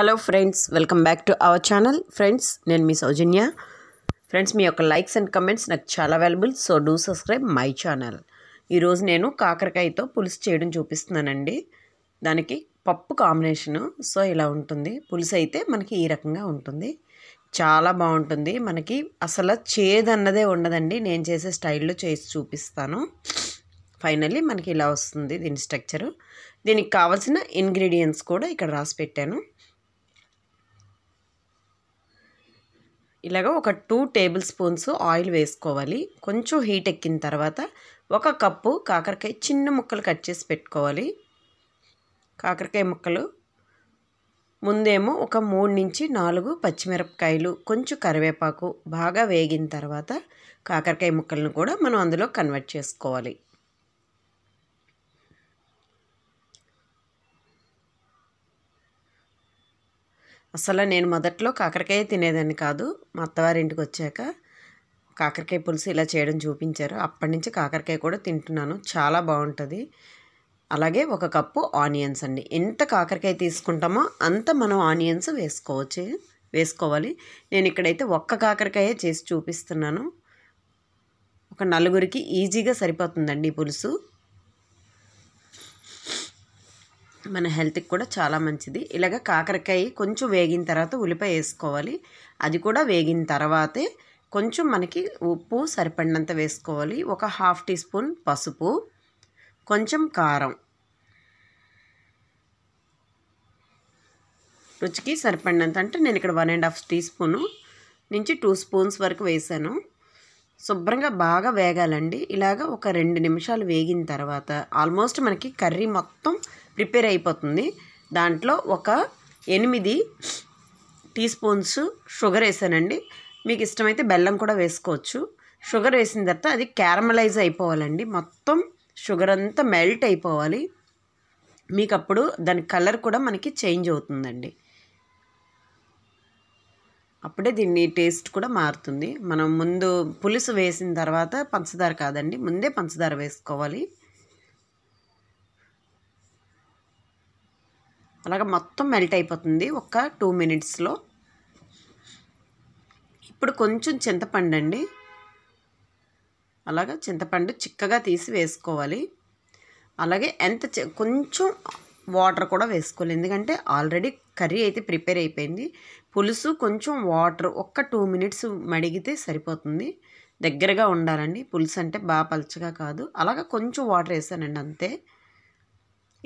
hello friends welcome back to our channel friends నేను మీ సౌజన్య friends మీ యొక్క లైక్స్ అండ్ కమెంట్స్ నాకు చాలా available so do subscribe my channel ఈరోజు నేను కాకరకాయతో పులుసు చేయడం చూపిస్తున్నానండి దానికి పప్పు కాంబినేషను సో ఇలా ఉంటుంది పులుసు అయితే మనకి ఈ రకంగా ఉంటుంది చాలా బాగుంటుంది మనకి అసలు చేదన్నదే ఉండదండి నేను చేసే స్టైల్లో చేసి చూపిస్తాను ఫైనల్లీ మనకి ఇలా వస్తుంది దీని స్ట్రక్చరు దీనికి కావాల్సిన ఇంగ్రీడియంట్స్ కూడా ఇక్కడ రాసి పెట్టాను ఇలాగ ఒక టూ టేబుల్ స్పూన్స్ ఆయిల్ వేసుకోవాలి కొంచెం హీట్ ఎక్కిన తర్వాత ఒక కప్పు కాకరకాయ చిన్న ముక్కలు కట్ చేసి పెట్టుకోవాలి కాకరకాయ ముక్కలు ముందేమో ఒక మూడు నుంచి నాలుగు పచ్చిమిరపకాయలు కొంచెం కరివేపాకు బాగా వేగిన తర్వాత కాకరకాయ ముక్కలను కూడా మనం అందులో కన్వర్ట్ చేసుకోవాలి అసలు నేను మొదట్లో కాకరకాయ తినేదాన్ని కాదు మా అత్తవారింటికి వచ్చాక కాకరకాయ పులుసు ఇలా చేయడం చూపించారు అప్పటి నుంచి కాకరకాయ కూడా తింటున్నాను చాలా బాగుంటుంది అలాగే ఒక కప్పు ఆనియన్స్ అండి ఎంత కాకరకాయ తీసుకుంటామో అంత మనం ఆనియన్స్ వేసుకోవచ్చు వేసుకోవాలి నేను ఇక్కడైతే ఒక్క కాకరకాయ చేసి చూపిస్తున్నాను ఒక నలుగురికి ఈజీగా సరిపోతుందండి పులుసు మన హెల్త్కి కూడా చాలా మంచిది ఇలాగ కాకరకాయ కొంచెం వేగిన తర్వాత ఉల్లిపాయ వేసుకోవాలి అది కూడా వేగిన తర్వాతే కొంచెం మనకి ఉప్పు సరిపడినంత వేసుకోవాలి ఒక హాఫ్ టీ స్పూన్ పసుపు కొంచెం కారం రుచికి సరిపడినంత అంటే నేను ఇక్కడ one and half teaspoon నుంచి టూ స్పూన్స్ వరకు వేసాను శుభ్రంగా బాగా వేగాలండి ఇలాగ ఒక రెండు నిమిషాలు వేగిన తర్వాత ఆల్మోస్ట్ మనకి కర్రీ మొత్తం ప్రిపేర్ అయిపోతుంది దాంట్లో ఒక ఎనిమిది టీ స్పూన్స్ షుగర్ వేసానండి మీకు ఇష్టమైతే బెల్లం కూడా వేసుకోవచ్చు షుగర్ వేసిన తర్వాత అది క్యారమలైజ్ అయిపోవాలండి మొత్తం షుగర్ అంతా మెల్ట్ అయిపోవాలి మీకు అప్పుడు దాని కలర్ కూడా మనకి చేంజ్ అవుతుందండి అప్పుడే దీన్ని టేస్ట్ కూడా మారుతుంది మనం ముందు పులుసు వేసిన తర్వాత పంచదార కాదండి ముందే పంచదార వేసుకోవాలి అలాగ మొత్తం మెల్ట్ అయిపోతుంది ఒక టూ మినిట్స్లో ఇప్పుడు కొంచెం చింతపండు అండి అలాగ చింతపండు చిక్కగా తీసి వేసుకోవాలి అలాగే ఎంత కొంచెం వాటర్ కూడా వేసుకోవాలి ఎందుకంటే ఆల్రెడీ కర్రీ అయితే ప్రిపేర్ అయిపోయింది పులుసు కొంచెం వాటర్ ఒక్క టూ మినిట్స్ మడిగితే సరిపోతుంది దగ్గరగా ఉండాలండి పులుసు అంటే బాగా పలచగా కాదు అలాగ కొంచెం వాటర్ వేసానండి అంతే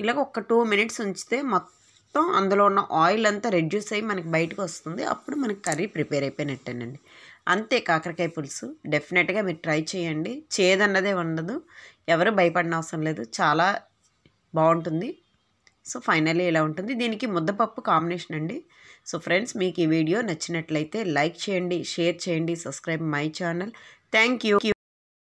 ఇలాగ ఒక టూ మినిట్స్ ఉంచితే మొత్తం మొత్తం అందులో ఉన్న ఆయిల్ అంతా రెడ్యూస్ అయ్యి మనకి బయటకు వస్తుంది అప్పుడు మనకి కర్రీ ప్రిపేర్ అయిపోయినట్టేనండి అంతే కాకరకాయ పులుసు డెఫినెట్గా మీరు ట్రై చేయండి చేదన్నదే ఉండదు ఎవరు భయపడిన అవసరం లేదు చాలా బాగుంటుంది సో ఫైనలీ ఇలా ఉంటుంది దీనికి ముద్దపప్పు కాంబినేషన్ అండి సో ఫ్రెండ్స్ మీకు ఈ వీడియో నచ్చినట్లయితే లైక్ చేయండి షేర్ చేయండి subscribe my channel thank you